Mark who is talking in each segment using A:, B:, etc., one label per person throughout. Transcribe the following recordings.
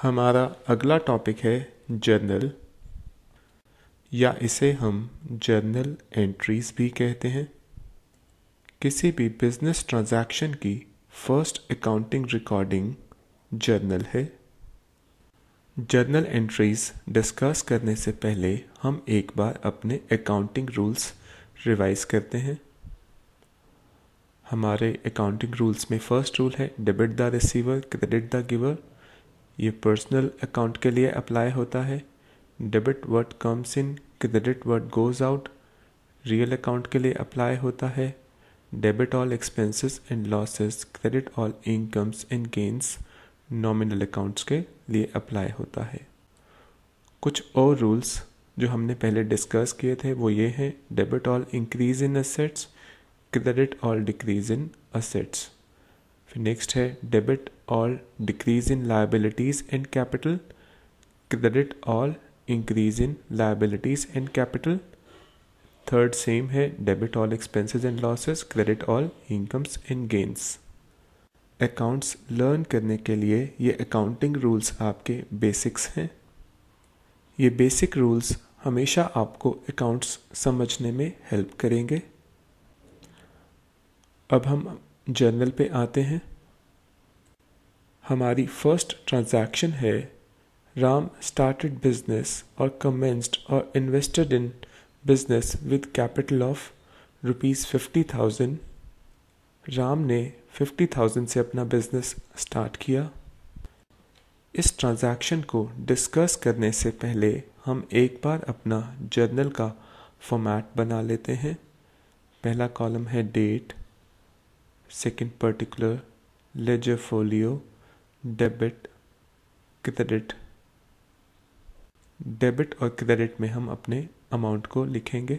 A: हमारा अगला टॉपिक है जर्नल या इसे हम जर्नल एंट्रीज भी कहते हैं किसी भी बिजनेस ट्रांजैक्शन की फर्स्ट अकाउंटिंग रिकॉर्डिंग जर्नल है जर्नल एंट्रीज डिस्कस करने से पहले हम एक बार अपने अकाउंटिंग रूल्स रिवाइज करते हैं हमारे अकाउंटिंग रूल्स में फर्स्ट रूल है debit the receiver credit the giver ये पर्सनल अकाउंट के लिए अप्लाई होता है debit what comes in credit what goes out real account के लिए अप्लाई होता है debit all expenses and losses credit all incomes and gains nominal accounts के लिए अप्लाई होता है कुछ और रूल्स जो हमने पहले डिस्कस किए थे वो ये हैं debit all increase in assets credit all decrease in assets फिर नेक्स्ट है डेबिट और decrease in liabilities and capital credit और increase in liabilities and capital third same है debit all expenses and losses credit all incomes and gains accounts learn करने के लिए ये accounting rules आपके बेसिक्स हैं ये बेसिक रूल्स हमेशा आपको अकाउंट्स समझने में हेल्प करेंगे अब हम जर्नल पे आते हैं हमारी फर्स्ट ट्रांजैक्शन है राम स्टार्टेड बिजनेस और कमेंस्ड और invested in business with capital of rupees fifty thousand Ram ने फिफ्टी थाउजेंड से अपना बिजनेस स्टार्ट किया इस ट्रांजैक्शन को डिस्कस करने से पहले हम एक बार अपना जर्नल का फॉर्मेट बना लेते हैं पहला कॉलम है date second particular ledger folio debit credit debit और क्रेडिट में हम अपने अमाउंट को लिखेंगे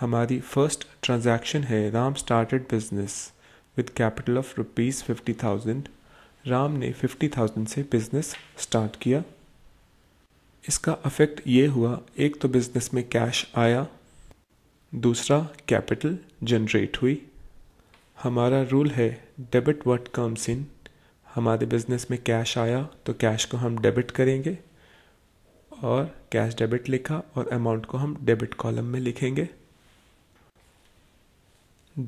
A: हमारी फर्स्ट ट्रांजैक्शन है Ram started business with capital of rupees fifty thousand Ram ने फिफ्टी थाउजेंड से बिजनेस स्टार्ट किया इसका अफेक्ट ये हुआ एक तो बिजनेस में कैश आया दूसरा कैपिटल जनरेट हुई हमारा रूल है डेबिट व्हाट कम्स इन हमारे बिजनेस में कैश आया तो कैश को हम डेबिट करेंगे और कैश डेबिट लिखा और अमाउंट को हम डेबिट कॉलम में लिखेंगे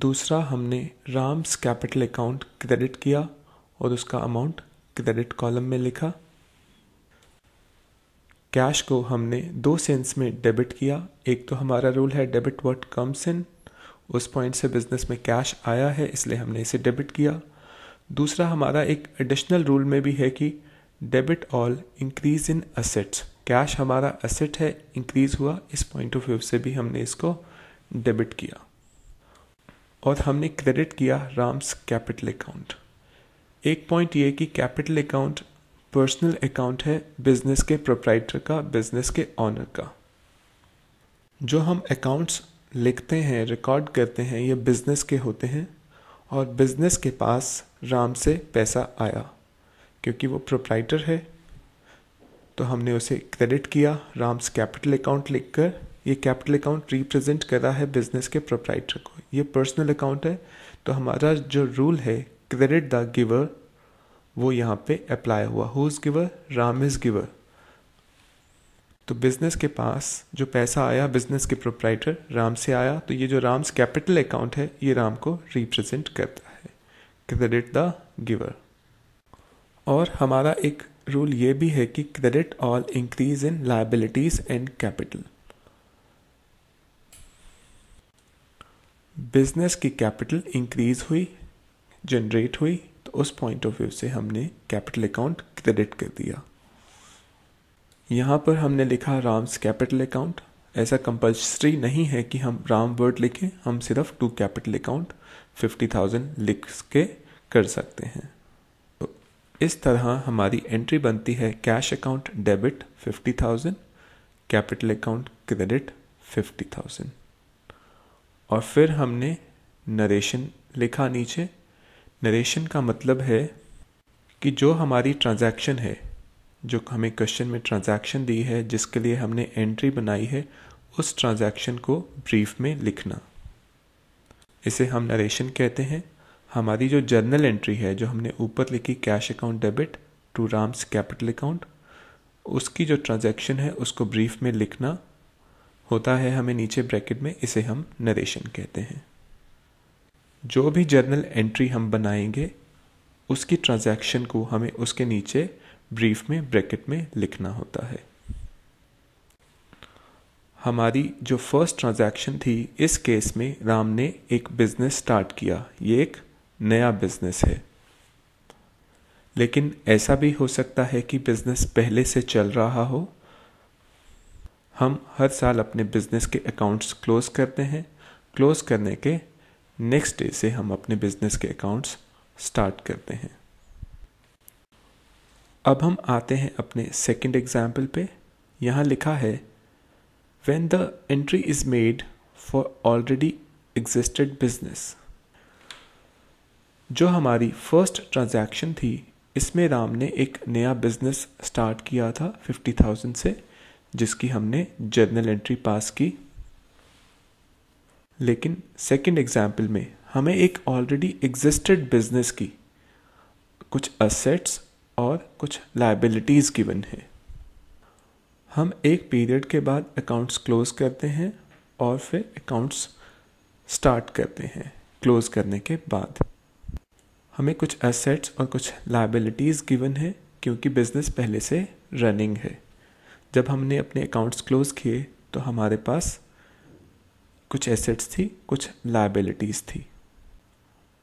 A: दूसरा हमने राम्स कैपिटल अकाउंट क्रेडिट किया और उसका अमाउंट क्रेडिट कॉलम में लिखा कैश को हमने दो सेंस में डेबिट किया एक तो हमारा रूल है डेबिट वट कम्स इन उस पॉइंट से बिजनेस में कैश आया है इसलिए हमने इसे डेबिट किया दूसरा हमारा एक एडिशनल रूल में भी है कि debit all increase in assets cash हमारा असेट है इंक्रीज हुआ इस पॉइंट ऑफ व्यू से भी हमने इसको डेबिट किया और हमने क्रेडिट किया राम्स कैपिटल अकाउंट एक पॉइंट ये कि कैपिटल अकाउंट पर्सनल अकाउंट है बिजनेस के प्रोप्राइटर का बिजनेस के ऑनर का जो हम अकाउंट्स लिखते हैं रिकॉर्ड करते हैं ये बिजनेस के होते हैं और बिजनेस के पास राम से पैसा आया क्योंकि वो प्रोप्राइटर है तो हमने उसे क्रेडिट किया राम्स कैपिटल अकाउंट लिखकर ये कैपिटल अकाउंट रिप्रेजेंट कर रहा है बिजनेस के प्रोप्राइटर को ये पर्सनल अकाउंट है तो हमारा जो रूल है क्रेडिट द गिवर वो यहाँ पे अप्लाई हुआ who is giver Ram is giver तो बिज़नेस के पास जो पैसा आया बिज़नेस के प्रोप्राइटर राम से आया तो ये जो राम्स कैपिटल अकाउंट है ये राम को रिप्रेजेंट करता है क्रेडिट द गिवर और हमारा एक रूल ये भी है कि credit all increase in liabilities and capital business की कैपिटल इंक्रीज हुई जनरेट हुई तो उस पॉइंट ऑफ व्यू से हमने कैपिटल अकाउंट क्रेडिट कर दिया यहाँ पर हमने लिखा राम्स कैपिटल अकाउंट ऐसा कंपल्सरी नहीं है कि हम राम वर्ड लिखें हम सिर्फ to capital account fifty thousand लिख के कर सकते हैं तो इस तरह हमारी एंट्री बनती है cash account debit fifty thousand capital account credit fifty thousand और फिर हमने नरेशन लिखा नीचे नरेशन का मतलब है कि जो हमारी ट्रांजैक्शन है जो हमें क्वेश्चन में ट्रांजैक्शन दी है जिसके लिए हमने एंट्री बनाई है उस ट्रांजैक्शन को ब्रीफ में लिखना इसे हम नरेशन कहते हैं हमारी जो जर्नल एंट्री है जो हमने ऊपर लिखी cash account debit to Ram's capital account उसकी जो ट्रांजैक्शन है उसको ब्रीफ में लिखना होता है हमें नीचे ब्रैकेट में इसे हम नरेशन कहते हैं जो भी जर्नल एंट्री हम बनाएंगे उसकी ट्रांजैक्शन को हमें उसके नीचे ब्रीफ में ब्रैकेट में लिखना होता है हमारी जो फर्स्ट ट्रांजैक्शन थी इस केस में राम ने एक बिज़नेस स्टार्ट किया ये एक नया बिज़नेस है लेकिन ऐसा भी हो सकता है कि बिज़नेस पहले से चल रहा हो हम हर साल अपने बिज़नेस के अकाउंट्स क्लोज़ करते हैं क्लोज़ करने के नेक्स्ट डे से हम अपने बिजनेस के अकाउंट्स स्टार्ट करते हैं अब हम आते हैं अपने सेकंड एग्जाम्पल पे यहाँ लिखा है when the entry is made for already existed business जो हमारी फर्स्ट ट्रांजैक्शन थी इसमें राम ने एक नया बिजनेस स्टार्ट किया था फिफ्टी थाउजेंड से जिसकी हमने जर्नल एंट्री पास की लेकिन सेकंड एग्जाम्पल में हमें एक ऑलरेडी एग्जिस्टेड बिजनेस की कुछ असेट्स और कुछ लाइबिलिटीज़ गिवन है हम एक पीरियड के बाद अकाउंट्स क्लोज करते हैं और फिर अकाउंट्स स्टार्ट करते हैं क्लोज करने के बाद हमें कुछ असेट्स और कुछ लाइबिलिटीज़ गिवन है क्योंकि बिज़नेस पहले से रनिंग है जब हमने अपने अकाउंट्स क्लोज़ किए तो हमारे पास कुछ एसेट्स थी कुछ लाइबिलिटीज़ थी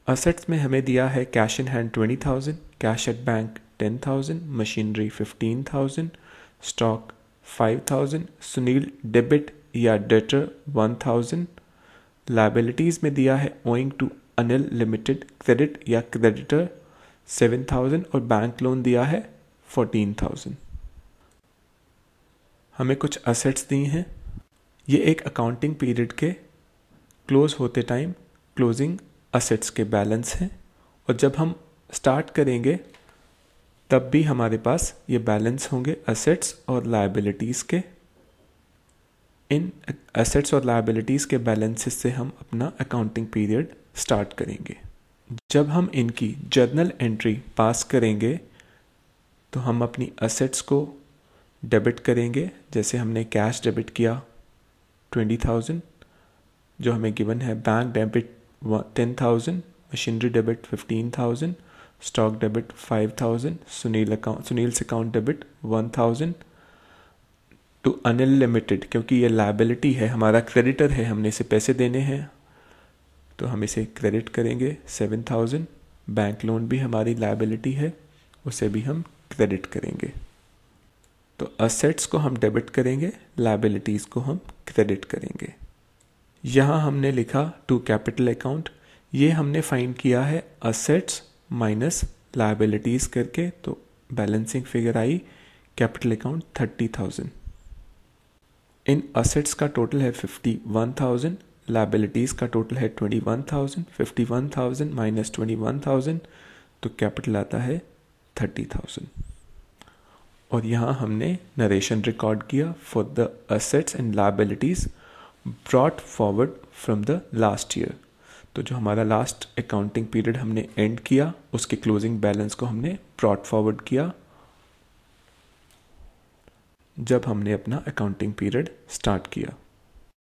A: असेट्स में हमें दिया है cash in hand twenty thousand cash at bank ten thousand machinery fifteen thousand stock five thousand Sunil debit या डेटर वन थाउजेंड लाइबिलिटीज़ में दिया है owing to Anil limited credit या क्रेडिटर सेवन थाउजेंड और बैंक लोन दिया है फोर्टीन थाउजेंड हमें कुछ असेट्स दी हैं ये एक अकाउंटिंग पीरियड के क्लोज होते टाइम क्लोजिंग असेट्स के बैलेंस हैं और जब हम स्टार्ट करेंगे तब भी हमारे पास ये बैलेंस होंगे असेट्स और लाइबिलिटीज़ के इन असेट्स और लाइबिलिटीज़ के बैलेंसेस से हम अपना अकाउंटिंग पीरियड स्टार्ट करेंगे जब हम इनकी जर्नल एंट्री पास करेंगे तो हम अपनी असेट्स को डेबिट करेंगे जैसे हमने कैश डेबिट किया ट्वेंटी थाउजेंड जो हमें गिवन है bank debit ten thousand machinery debit fifteen thousand stock debit five thousand Sunil account Sunil's account debit one thousand to unlimited क्योंकि ये लाइबिलिटी है हमारा क्रेडिटर है हमने इसे पैसे देने हैं तो हम इसे क्रेडिट करेंगे सेवन थाउजेंड बैंक लोन भी हमारी लाइबिलिटी है उसे भी हम क्रेडिट करेंगे तो असेट्स को हम डेबिट करेंगे लाइबिलिटीज़ को हम क्रेडिट करेंगे यहां हमने लिखा टू कैपिटल अकाउंट ये हमने फाइंड किया है असेट्स माइनस लाइबिलिटीज़ करके तो बैलेंसिंग फिगर आई कैपिटल अकाउंट थर्टी थाउजेंड इन असेट्स का टोटल है फिफ्टी वन थाउजेंड लाइबिलिटीज़ का टोटल है twenty one thousand fifty one thousand minus twenty one thousand तो कैपिटल आता है थर्टी थाउजेंड और यहाँ हमने नरेशन रिकॉर्ड किया for the assets and liabilities brought forward from the last year तो जो हमारा लास्ट अकाउंटिंग पीरियड हमने एंड किया उसके क्लोजिंग बैलेंस को हमने ब्रॉड फॉरवर्ड किया जब हमने अपना अकाउंटिंग पीरियड स्टार्ट किया